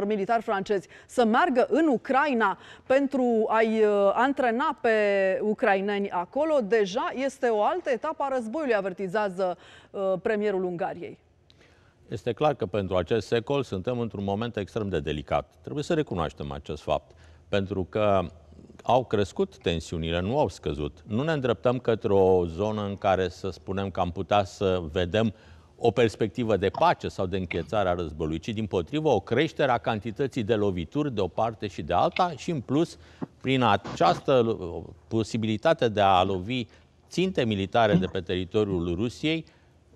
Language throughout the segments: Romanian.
tinerilor militari francezi să meargă în Ucraina pentru a-i uh, antrena pe ucraineni acolo, deja este o altă etapă a războiului, avertizează uh, premierul Ungariei. Este clar că pentru acest secol suntem într-un moment extrem de delicat. Trebuie să recunoaștem acest fapt, pentru că au crescut tensiunile, nu au scăzut. Nu ne îndreptăm către o zonă în care să spunem că am putea să vedem uh, o perspectivă de pace sau de închețare a războiului, ci din potrivă o creștere a cantității de lovituri de o parte și de alta și în plus, prin această posibilitate de a lovi ținte militare de pe teritoriul Rusiei,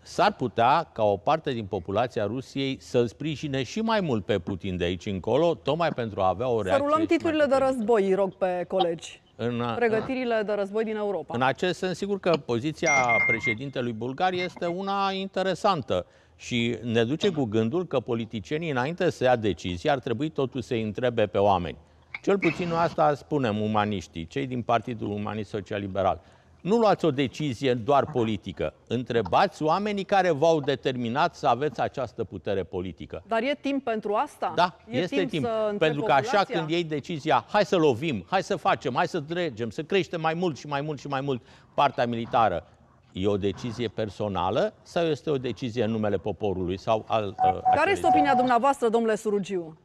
s-ar putea ca o parte din populația Rusiei să-l sprijine și mai mult pe Putin de aici încolo, tocmai pentru a avea o reacție. Să rulăm titlurile de război, rog pe colegi în, pregătirile de război din Europa. În acest sens, sigur că poziția președintelui bulgar este una interesantă și ne duce cu gândul că politicienii, înainte să ia decizii, ar trebui totuși să-i întrebe pe oameni. Cel puțin asta spunem umaniștii, cei din Partidul Umanist Social Liberal. Nu luați o decizie doar politică. Întrebați oamenii care v-au determinat să aveți această putere politică. Dar e timp pentru asta? Da, e este timp. timp pentru că populația? așa când iei decizia, hai să lovim, hai să facem, hai să dregem, să creștem mai mult și mai mult și mai mult partea militară, E o decizie personală sau este o decizie în numele poporului? sau al, uh, Care este opinia dumneavoastră, domnule Surugiu?